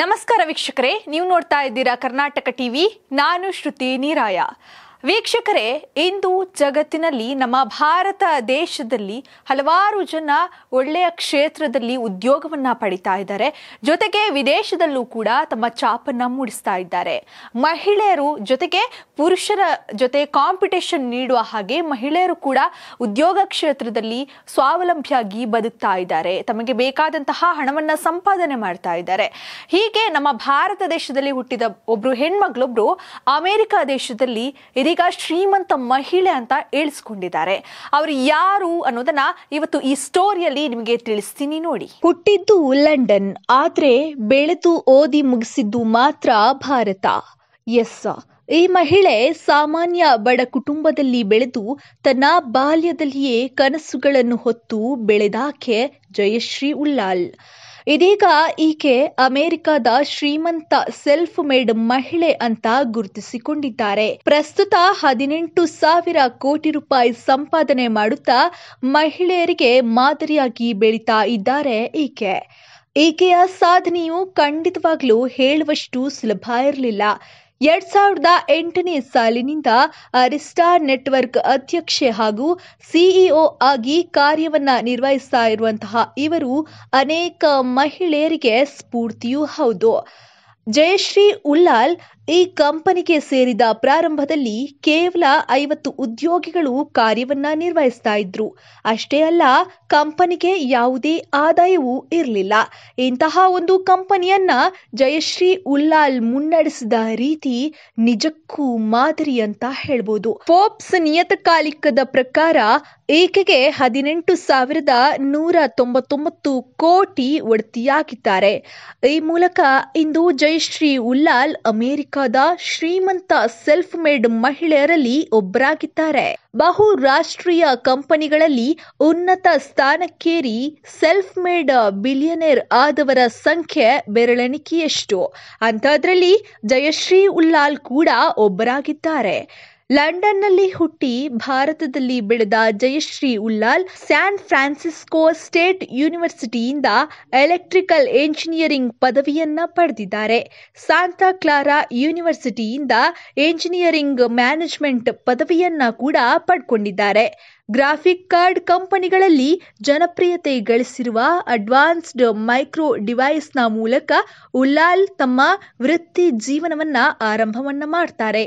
ನಮಸ್ಕಾರ ವೀಕ್ಷಕರೇ ನೀವು ನೋಡ್ತಾ ಇದ್ದೀರಾ ಕರ್ನಾಟಕ ಟಿವಿ ನಾನು ಶ್ರುತಿ ನೀರಾಯ ವೀಕ್ಷಕರೇ ಇಂದು ಜಗತ್ತಿನಲ್ಲಿ ನಮ್ಮ ಭಾರತ ದೇಶದಲ್ಲಿ ಹಲವಾರು ಜನ ಒಳ್ಳೆಯ ಕ್ಷೇತ್ರದಲ್ಲಿ ಉದ್ಯೋಗವನ್ನು ಪಡಿತಾ ಇದ್ದಾರೆ ಜೊತೆಗೆ ವಿದೇಶದಲ್ಲೂ ಕೂಡ ತಮ್ಮ ಚಾಪನ್ನ ಮೂಡಿಸ್ತಾ ಇದ್ದಾರೆ ಮಹಿಳೆಯರು ಜೊತೆಗೆ ಪುರುಷರ ಜೊತೆ ಕಾಂಪಿಟೇಷನ್ ನೀಡುವ ಹಾಗೆ ಮಹಿಳೆಯರು ಕೂಡ ಉದ್ಯೋಗ ಕ್ಷೇತ್ರದಲ್ಲಿ ಸ್ವಾವಲಂಬಿಯಾಗಿ ಬದುಕ್ತಾ ಇದ್ದಾರೆ ತಮಗೆ ಬೇಕಾದಂತಹ ಹಣವನ್ನು ಸಂಪಾದನೆ ಮಾಡ್ತಾ ಇದ್ದಾರೆ ಹೀಗೆ ನಮ್ಮ ಭಾರತ ದೇಶದಲ್ಲಿ ಹುಟ್ಟಿದ ಒಬ್ರು ಹೆಣ್ಮಗಳೊಬ್ರು ಅಮೆರಿಕ ದೇಶದಲ್ಲಿ ಈಗ ಶ್ರೀಮಂತ ಮಹಿಳೆ ಅಂತ ಹೇಳಿಸ್ಕೊಂಡಿದ್ದಾರೆ ಅವರು ಯಾರು ಅನ್ನೋದನ್ನ ಇವತ್ತು ಈ ಸ್ಟೋರಿಯಲ್ಲಿ ನಿಮಗೆ ತಿಳಿಸ್ತೀನಿ ನೋಡಿ ಹುಟ್ಟಿದ್ದು ಲಂಡನ್ ಆದ್ರೆ ಬೆಳೆದು ಓದಿ ಮುಗಿಸಿದ್ದು ಮಾತ್ರ ಭಾರತ ಎಸ್ ಈ ಮಹಿಳೆ ಸಾಮಾನ್ಯ ಬಡ ಕುಟುಂಬದಲ್ಲಿ ಬೆಳೆದು ತನ್ನ ಬಾಲ್ಯದಲ್ಲಿಯೇ ಕನಸುಗಳನ್ನು ಹೊತ್ತು ಬೆಳೆದಾಕೆ ಜಯಶ್ರೀ ಉಲ್ಲಾಲ್ ಇದೀಗ ಈಕೆ ಅಮೆರಿಕದ ಶ್ರೀಮಂತ ಸೆಲ್ಫ್ ಮೇಡ್ ಮಹಿಳೆ ಅಂತ ಗುರುತಿಸಿಕೊಂಡಿದ್ದಾರೆ ಪ್ರಸ್ತುತ ಹದಿನೆಂಟು ಸಾವಿರ ಕೋಟಿ ರೂಪಾಯಿ ಸಂಪಾದನೆ ಮಾಡುತ್ತಾ ಮಹಿಳೆಯರಿಗೆ ಮಾದರಿಯಾಗಿ ಬೆಳೀತಾ ಇದ್ದಾರೆ ಈಕೆ ಈಕೆಯ ಸಾಧನೆಯು ಖಂಡಿತವಾಗ್ಲೂ ಹೇಳುವಷ್ಟು ಸುಲಭ ಇರಲಿಲ್ಲ ಎರಡ್ ಸಾವಿರದ ಎಂಟನೇ ಸಾಲಿನಿಂದ ಅರಿಸ್ಟಾ ನೆಟ್ವರ್ಕ್ ಅಧ್ಯಕ್ಷೆ ಹಾಗೂ ಸಿಇಒ ಆಗಿ ಕಾರ್ಯವನ್ನ ನಿರ್ವಹಿಸ್ತಾ ಇರುವಂತಹ ಇವರು ಅನೇಕ ಮಹಿಳೆಯರಿಗೆ ಸ್ಫೂರ್ತಿಯೂ ಹೌದು ಜಯಶ್ರೀ ಉಲ್ಲಾಲ್ ಈ ಕಂಪನಿಗೆ ಸೇರಿದ ಪ್ರಾರಂಭದಲ್ಲಿ ಕೇವಲ ಐವತ್ತು ಉದ್ಯೋಗಿಗಳು ಕಾರ್ಯವನ್ನ ನಿರ್ವಹಿಸ್ತಾ ಇದ್ರು ಅಷ್ಟೇ ಅಲ್ಲ ಕಂಪನಿಗೆ ಯಾವುದೇ ಆದಾಯವೂ ಇರಲಿಲ್ಲ ಇಂತಹ ಒಂದು ಕಂಪನಿಯನ್ನ ಜಯಶ್ರೀ ಉಲ್ಲಾಲ್ ಮುನ್ನಡೆಸಿದ ರೀತಿ ನಿಜಕ್ಕೂ ಮಾದರಿ ಅಂತ ಹೇಳ್ಬೋದು ಫೋಪ್ಸ್ ನಿಯತಕಾಲಿಕದ ಪ್ರಕಾರ ಏಕೆಗೆ ಹದಿನೆಂಟು ಸಾವಿರದ ನೂರ ತೊಂಬತ್ತೊಂಬತ್ತು ಕೋಟಿ ಒಡತಿಯಾಗಿದ್ದಾರೆ ಈ ಮೂಲಕ ಇಂದು ಜಯಶ್ರೀ ಉಲ್ಲಾಲ್ ಅಮೆರಿಕ ಅಮೆರಿಕದ ಶ್ರೀಮಂತ ಸೆಲ್ಫ್ ಮೇಡ್ ಮಹಿಳೆಯರಲ್ಲಿ ಒಬ್ಬರಾಗಿದ್ದಾರೆ ಬಹು ರಾಷ್ಟ್ರೀಯ ಕಂಪನಿಗಳಲ್ಲಿ ಉನ್ನತ ಸ್ಥಾನಕ್ಕೇರಿ ಸೆಲ್ಫ್ ಮೇಡ್ ಬಿಲಿಯನೇರ್ ಆದವರ ಸಂಖ್ಯೆ ಬೆರಳೆಣಿಕೆಯಷ್ಟು ಅಂಥದ್ರಲ್ಲಿ ಜಯಶ್ರೀ ಉಲ್ಲಾಲ್ ಕೂಡ ಒಬ್ಬರಾಗಿದ್ದಾರೆ ಲಂಡನ್ನಲ್ಲಿ ಹುಟ್ಟಿ ಭಾರತದಲ್ಲಿ ಬೆಳೆದ Jayashree Ullal San Francisco state ಯೂನಿವರ್ಸಿಟಿಯಿಂದ ಎಲೆಕ್ಟ್ರಿಕಲ್ ಎಂಜಿನಿಯರಿಂಗ್ ಪದವಿಯನ್ನ ಪಡೆದಿದ್ದಾರೆ ಸಾಂತಾ ಕ್ಲಾರಾ ಯೂನಿವರ್ಸಿಟಿಯಿಂದ ಎಂಜಿನಿಯರಿಂಗ್ ಮ್ಯಾನೇಜ್ಮೆಂಟ್ ಪದವಿಯನ್ನ ಕೂಡ ಪಡ್ಕೊಂಡಿದ್ದಾರೆ ಗ್ರಾಫಿಕ್ ಕಾರ್ಡ್ ಕಂಪನಿಗಳಲ್ಲಿ ಜನಪ್ರಿಯತೆ ಗಳಿಸಿರುವ ಅಡ್ವಾನ್ಸ್ಡ್ ಮೈಕ್ರೋ ಡಿವೈಸ್ನ ಮೂಲಕ ಉಲ್ಲಾಲ್ ತಮ್ಮ ವೃತ್ತಿ ಜೀವನವನ್ನ ಆರಂಭವನ್ನ ಮಾಡ್ತಾರೆ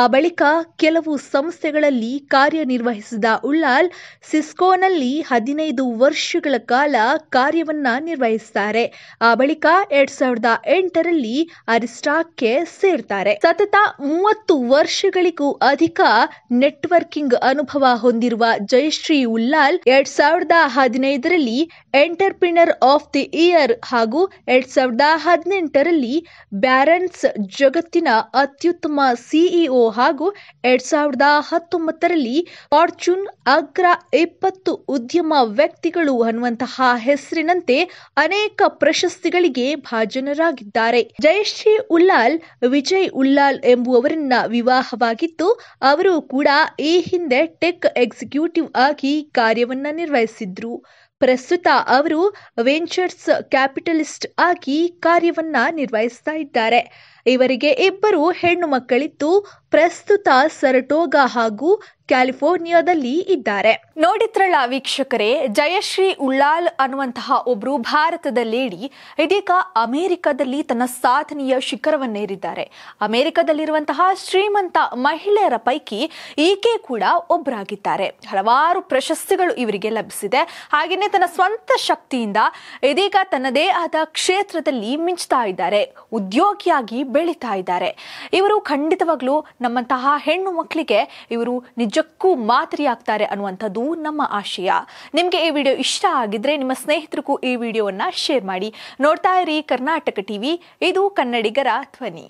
ಆ ಬಳಿಕ ಕೆಲವು ಸಂಸ್ಥೆಗಳಲ್ಲಿ ಕಾರ್ಯನಿರ್ವಹಿಸಿದ ಉಲ್ಲಾಲ್ ಸಿಸ್ಕೋನಲ್ಲಿ ಹದಿನೈದು ವರ್ಷಗಳ ಕಾಲ ಕಾರ್ಯವನ್ನ ನಿರ್ವಹಿಸುತ್ತಾರೆ ಆ ಬಳಿಕ ಎರಡ್ ಸಾವಿರದ ಎಂಟರಲ್ಲಿ ಅರಿಸ್ಟಾಕ್ಗೆ ಸೇರ್ತಾರೆ ಸತತ ಮೂವತ್ತು ವರ್ಷಗಳಿಗೂ ಅಧಿಕ ನೆಟ್ವರ್ಕಿಂಗ್ ಅನುಭವ ಹೊಂದಿರುವ ಜಯಶ್ರೀ ಉಲ್ಲಾಲ್ ಎರಡ್ ಸಾವಿರದ ಹದಿನೈದರಲ್ಲಿ ಎಂಟರ್ಪ್ರಿನರ್ ಆಫ್ ದಿ ಇಯರ್ ಹಾಗೂ ಎರಡ್ ಸಾವಿರದ ಹದಿನೆಂಟರಲ್ಲಿ ಬ್ಯಾರನ್ಸ್ ಜಗತ್ತಿನ ಅತ್ಯುತ್ತಮ ಸಿಇಒ ಹಾಗೂ ಎರಡ್ ಸಾವಿರದ ಹತ್ತೊಂಬತ್ತರಲ್ಲಿ ಫಾರ್ಚೂನ್ ಅಗ್ರ ಇಪ್ಪತ್ತು ಉದ್ಯಮ ವ್ಯಕ್ತಿಗಳು ಅನ್ನುವಂತಹ ಹೆಸರಿನಂತೆ ಅನೇಕ ಪ್ರಶಸ್ತಿಗಳಿಗೆ ಭಾಜನರಾಗಿದ್ದಾರೆ ಜಯಶ್ರೀ ಉಲ್ಲಾಲ್ ವಿಜಯ್ ಉಲ್ಲಾಲ್ ಎಂಬುವವರನ್ನ ವಿವಾಹವಾಗಿದ್ದು ಅವರು ಕೂಡ ಈ ಹಿಂದೆ ಟೆಕ್ ಎಕ್ಸಿಕ್ಯೂಟಿವ್ ಆಗಿ ಕಾರ್ಯವನ್ನು ನಿರ್ವಹಿಸಿದ್ರು ಪ್ರಸ್ತುತ ಅವರು ವೆಂಚರ್ಸ್ ಕ್ಯಾಪಿಟಲಿಸ್ಟ್ ಆಗಿ ಕಾರ್ಯವನ್ನ ನಿರ್ವಹಿಸ್ತಾ ಇದ್ದಾರೆ ಇವರಿಗೆ ಇಬ್ಬರು ಹೆಣ್ಣು ಮಕ್ಕಳಿದ್ದು ಪ್ರಸ್ತುತ ಸರಟೋಗ ಹಾಗೂ ಕ್ಯಾಲಿಫೋರ್ನಿಯಾದಲ್ಲಿ ಇದ್ದಾರೆ ನೋಡಿತ್ರಳ ವೀಕ್ಷಕರೇ ಜಯಶ್ರೀ ಉಳ್ಳಾಲ್ ಅನ್ನುವಂತಹ ಒಬ್ರು ಭಾರತದ ಲೇಡಿ ಇದೀಗ ಅಮೆರಿಕದಲ್ಲಿ ತನ್ನ ಸಾಧನೆಯ ಶಿಖರವನ್ನೇರಿದ್ದಾರೆ ಅಮೆರಿಕದಲ್ಲಿರುವಂತಹ ಶ್ರೀಮಂತ ಮಹಿಳೆಯರ ಪೈಕಿ ಈಕೆ ಕೂಡ ಒಬ್ಬರಾಗಿದ್ದಾರೆ ಹಲವಾರು ಪ್ರಶಸ್ತಿಗಳು ಇವರಿಗೆ ಲಭಿಸಿದೆ ಹಾಗೆಯೇ ತನ್ನ ಸ್ವಂತ ಶಕ್ತಿಯಿಂದ ಇದೀಗ ತನ್ನದೇ ಆದ ಕ್ಷೇತ್ರದಲ್ಲಿ ಮಿಂಚ್ತಾ ಇದ್ದಾರೆ ಉದ್ಯೋಗಿಯಾಗಿ ಬೆಳೀತಾ ಇದ್ದಾರೆ ಇವರು ಖಂಡಿತವಾಗ್ಲೂ ನಮ್ಮಂತಹ ಹೆಣ್ಣು ಮಕ್ಕಳಿಗೆ ಇವರು ನಿಜ ನಿಜಕ್ಕೂ ಮಾದರಿಯಾಗ್ತಾರೆ ಅನ್ನುವಂಥದ್ದು ನಮ್ಮ ಆಶಯ ನಿಮಗೆ ಈ ವಿಡಿಯೋ ಇಷ್ಟ ಆಗಿದ್ರೆ ನಿಮ್ಮ ಸ್ನೇಹಿತರಿಗೂ ಈ ವಿಡಿಯೋವನ್ನು ಶೇರ್ ಮಾಡಿ ನೋಡ್ತಾ ಇರಿ ಕರ್ನಾಟಕ ಟಿವಿ ಇದು ಕನ್ನಡಿಗರ ಧ್ವನಿ